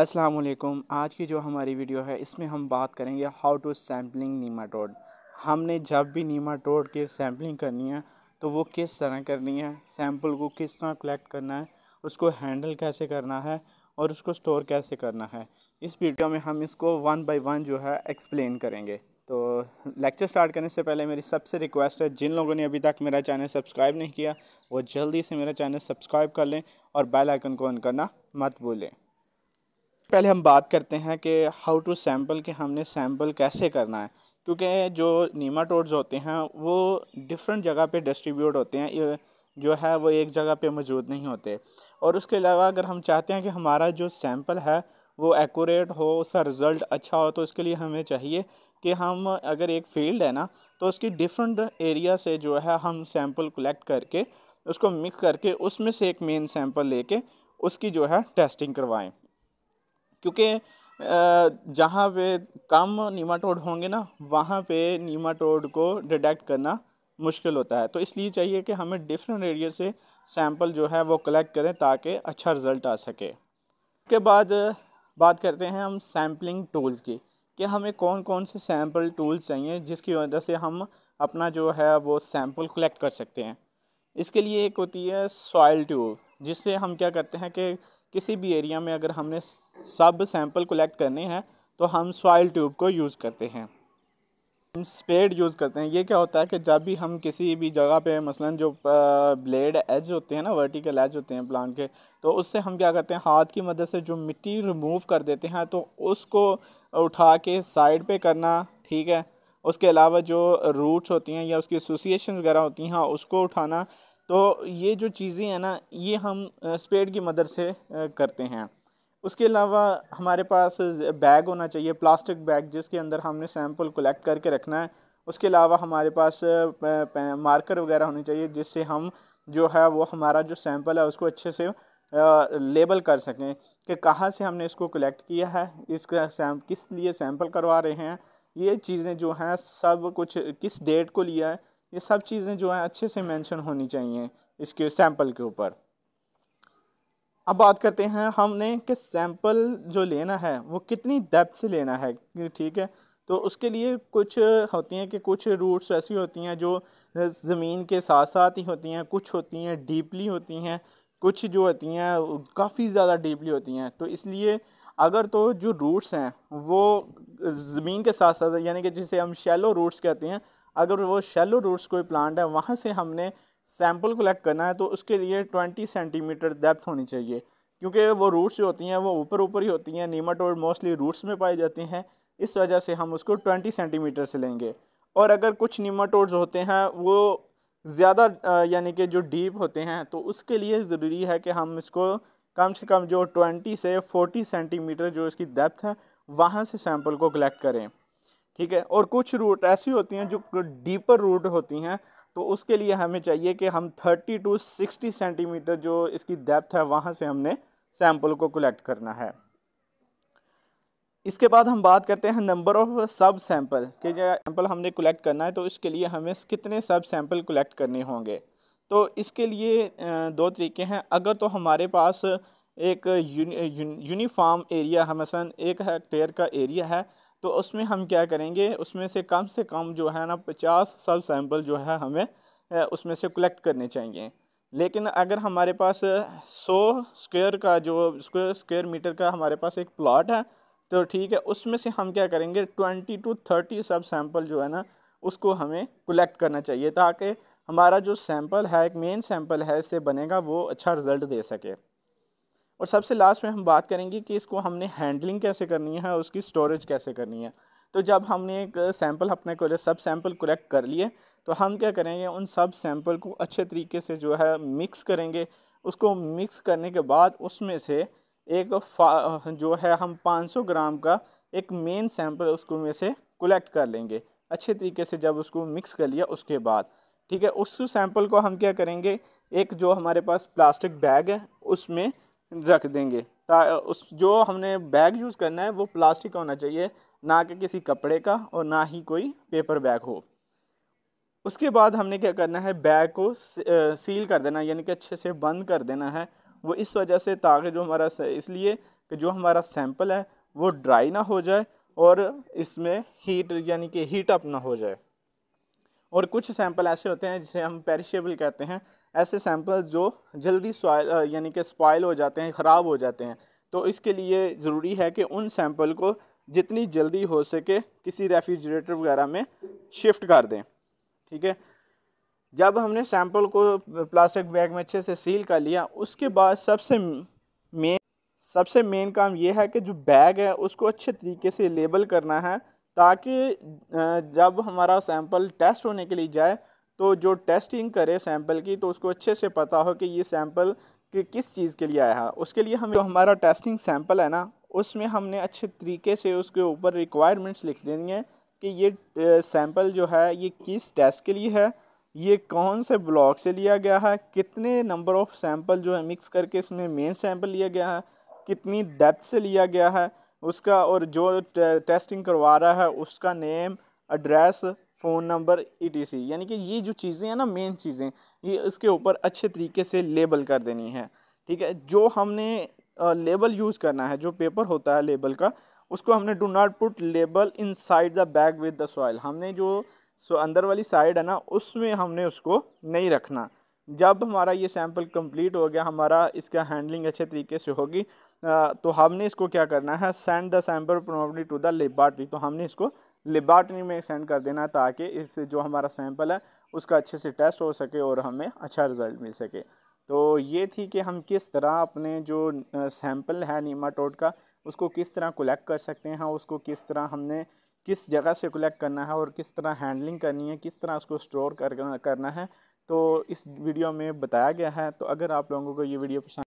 अस्सलाम वालेकुम आज की जो हमारी वीडियो है इसमें हम बात करेंगे हाउ टू सैम्पलिंग नीमाटोड हमने जब भी नीमाटोड की सैम्पलिंग करनी है तो वो किस तरह करनी है सैम्पल को किस तरह कलेक्ट करना है उसको हैंडल कैसे करना है और उसको स्टोर कैसे करना है इस वीडियो में हम इसको वन बाय वन जो है एक्सप्लेन करेंगे तो लेक्चर स्टार्ट करने से पहले मेरी सबसे रिक्वेस्ट है जिन लोगों ने अभी तक मेरा चैनल सब्सक्राइब नहीं किया वो जल्दी से मेरा चैनल सब्सक्राइब कर लें और बेल आइकन को ऑन करना मत भूलें पहले हम बात करते हैं कि हाउ टू सैम्पल कि हमने सैम्पल कैसे करना है क्योंकि जो नीमाटोड्स होते हैं वो डिफरेंट जगह पे डिस्ट्रीब्यूट होते हैं जो है वो एक जगह पे मौजूद नहीं होते और उसके अलावा अगर हम चाहते हैं कि हमारा जो सैम्पल है वो एक्यूरेट हो उसका रिज़ल्ट अच्छा हो तो उसके लिए हमें चाहिए कि हम अगर एक फील्ड है ना तो उसकी डिफरेंट एरिया से जो है हम सैम्पल कलेक्ट करके उसको मिक्स करके उसमें से एक मेन सैम्पल लेके उसकी जो है टेस्टिंग करवाएं क्योंकि जहाँ पे कम नीमाटोड होंगे ना वहाँ पे नीमाटोड को डिटेक्ट करना मुश्किल होता है तो इसलिए चाहिए कि हमें डिफरेंट एरिया से सैंपल जो है वो कलेक्ट करें ताकि अच्छा रिज़ल्ट आ सके उसके बाद बात करते हैं हम सैम्पलिंग टूल्स की कि हमें कौन कौन से सैम्पल टूल्स चाहिए जिसकी वजह से हम अपना जो है वो सैम्पल कलेक्ट कर सकते हैं इसके लिए एक होती है सॉयल ट्यूब जिससे हम क्या करते हैं कि किसी भी एरिया में अगर हमने सब सैंपल कलेक्ट करने हैं तो हम सॉइल ट्यूब को यूज़ करते हैं हम स्पेड यूज़ करते हैं ये क्या होता है कि जब भी हम किसी भी जगह पे मसलन जो ब्लेड एज होते हैं ना वर्टिकल एज होते हैं प्लांट के तो उससे हम क्या करते हैं हाथ की मदद से जो मिट्टी रिमूव कर देते हैं तो उसको उठा के साइड पे करना ठीक है उसके अलावा जो रूट्स होती हैं या उसकी एसोसिएशन वगैरह होती हैं हाँ, उसको उठाना तो ये जो चीज़ें हैं ना ये हम स्पेड की मदद से करते हैं उसके अलावा हमारे पास बैग होना चाहिए प्लास्टिक बैग जिसके अंदर हमने सैम्पल कलेक्ट करके रखना है उसके अलावा हमारे पास मार्कर वगैरह होने चाहिए जिससे हम जो है वो हमारा जो सैम्पल है उसको अच्छे से लेबल कर सकें कि कहाँ से हमने इसको कलेक्ट किया है इसका सैम किस लिए सैम्पल करवा रहे हैं ये चीज़ें जो हैं सब कुछ किस डेट को लिया है ये सब चीज़ें जो हैं अच्छे से मेंशन होनी चाहिए इसके सैंपल के ऊपर अब बात करते हैं हमने कि सैंपल जो लेना है वो कितनी डेप्थ से लेना है ठीक है तो उसके लिए कुछ होती हैं कि कुछ रूट्स ऐसी होती हैं जो ज़मीन के साथ साथ ही होती हैं कुछ होती हैं डीपली होती हैं कुछ जो होती हैं काफ़ी ज़्यादा डीपली होती हैं तो इसलिए अगर तो जो रूट्स हैं वो ज़मीन के साथ साथ यानी कि जिसे हम शैलो रूट्स कहते हैं अगर वो शैलो रूट्स कोई प्लांट है वहाँ से हमने सैम्पल कलेक्ट करना है तो उसके लिए ट्वेंटी सेंटीमीटर डेप्थ होनी चाहिए क्योंकि वो रूट्स जो होती हैं वो ऊपर ऊपर ही होती हैं नीमाटोड मोस्टली रूट्स में पाई जाती हैं इस वजह से हम उसको ट्वेंटी सेंटीमीटर से लेंगे और अगर कुछ नीमाटोड्स होते हैं वो ज़्यादा यानी कि जो डीप होते हैं तो उसके लिए ज़रूरी है कि हम इसको कम से कम जो ट्वेंटी से फोर्टी सेंटीमीटर जो इसकी डेप्थ है वहाँ से सैम्पल को कलेक्ट करें ठीक है और कुछ रूट ऐसी होती हैं जो डीपर रूट होती हैं तो उसके लिए हमें चाहिए कि हम 30 टू 60 सेंटीमीटर जो इसकी डेप्थ है वहाँ से हमने सैम्पल को कलेक्ट करना है इसके बाद हम बात करते हैं नंबर ऑफ सब सैंपल कि जो सैंपल हमने कलेक्ट करना है तो इसके लिए हमें कितने सब सैंपल कलेक्ट करने होंगे तो इसके लिए दो तरीके हैं अगर तो हमारे पास एक यूनिफॉर्म एरिया है मसलन एक हेक्टेयर का एरिया है तो उसमें हम क्या करेंगे उसमें से कम से कम जो है ना पचास सब सैंपल जो है हमें उसमें से कलेक्ट करने चाहिए लेकिन अगर हमारे पास सौ स्क्वायर का जो स्क्वायर स्क्वायर मीटर का हमारे पास एक प्लाट है तो ठीक है उसमें से हम क्या करेंगे ट्वेंटी टू थर्टी सब सैम्पल जो है ना उसको हमें कलेक्ट करना चाहिए ताकि हमारा जो सैम्पल है एक मेन सैम्पल है इससे बनेगा वो अच्छा रिज़ल्ट दे सके और सबसे लास्ट में हम बात करेंगे कि इसको हमने हैंडलिंग कैसे करनी है और उसकी स्टोरेज कैसे करनी है तो जब हमने एक सैंपल अपने को सब सैंपल कलेक्ट कर लिए तो हम क्या करेंगे उन सब सैंपल को अच्छे तरीके से जो है मिक्स करेंगे उसको मिक्स करने के बाद उसमें से एक जो है हम 500 ग्राम का एक मेन सैंपल उसको में से कलेक्ट कर लेंगे अच्छे तरीके से जब उसको मिक्स कर लिया उसके बाद ठीक है उस सैंपल को हम क्या करेंगे एक जो हमारे पास प्लास्टिक बैग है उसमें रख देंगे उस जो हमने बैग यूज़ करना है वो प्लास्टिक का होना चाहिए ना कि किसी कपड़े का और ना ही कोई पेपर बैग हो उसके बाद हमने क्या करना है बैग को सील कर देना यानी कि अच्छे से बंद कर देना है वो इस वजह से ताकि जो हमारा इसलिए कि जो हमारा सैंपल है वो ड्राई ना हो जाए और इसमें हीट यानी कि हीट अप ना हो जाए और कुछ सैंपल ऐसे होते हैं जिसे हम पेरिशेबल कहते हैं ऐसे सैंपल जो जल्दी यानी कि स्पॉयल हो जाते हैं ख़राब हो जाते हैं तो इसके लिए ज़रूरी है कि उन सैंपल को जितनी जल्दी हो सके किसी रेफ्रिजरेटर वगैरह में शिफ्ट कर दें ठीक है जब हमने सैम्पल को प्लास्टिक बैग में अच्छे से सील कर लिया उसके बाद सबसे मेन सबसे मेन काम यह है कि जो बैग है उसको अच्छे तरीके से लेबल करना है ताकि जब हमारा सैम्पल टेस्ट होने के लिए जाए तो जो टेस्टिंग करे सैंपल की तो उसको अच्छे से पता हो कि ये सैंपल कि किस चीज़ के लिए आया है उसके लिए हम जो हमारा टेस्टिंग सैंपल है ना उसमें हमने अच्छे तरीके से उसके ऊपर रिक्वायरमेंट्स लिख देनी है कि ये सैंपल जो है ये किस टेस्ट के लिए है ये कौन से ब्लॉक से लिया गया है कितने नंबर ऑफ़ सैंपल जो है मिक्स करके इसमें मेन सैंपल लिया गया है कितनी डेप्थ से लिया गया है उसका और जो टेस्टिंग करवा रहा है उसका name address phone number E e यानी कि ये जो चीज़ें हैं ना मेन चीज़ें ये इसके ऊपर अच्छे तरीके से लेबल कर देनी है ठीक है जो हमने लेबल यूज़ करना है जो पेपर होता है लेबल का उसको हमने do not put label inside the bag with the soil हमने जो सो अंदर वाली साइड है ना उसमें हमने उसको नहीं रखना जब हमारा ये सैम्पल कंप्लीट हो गया हमारा इसका हैंडलिंग अच्छे तरीके से होगी तो हमने इसको क्या करना है send the sample probably to the laboratory तो हमने इसको लेबार्ट्री में सेंड कर देना ताकि इस जो हमारा सैंपल है उसका अच्छे से टेस्ट हो सके और हमें अच्छा रिज़ल्ट मिल सके तो ये थी कि हम किस तरह अपने जो सैंपल है नीमाटोड का उसको किस तरह कलेक्ट कर सकते हैं उसको किस तरह हमने किस जगह से कलेक्ट करना है और किस तरह हैंडलिंग करनी है किस तरह उसको स्टोर कर करना है तो इस वीडियो में बताया गया है तो अगर आप लोगों को ये वीडियो पसंद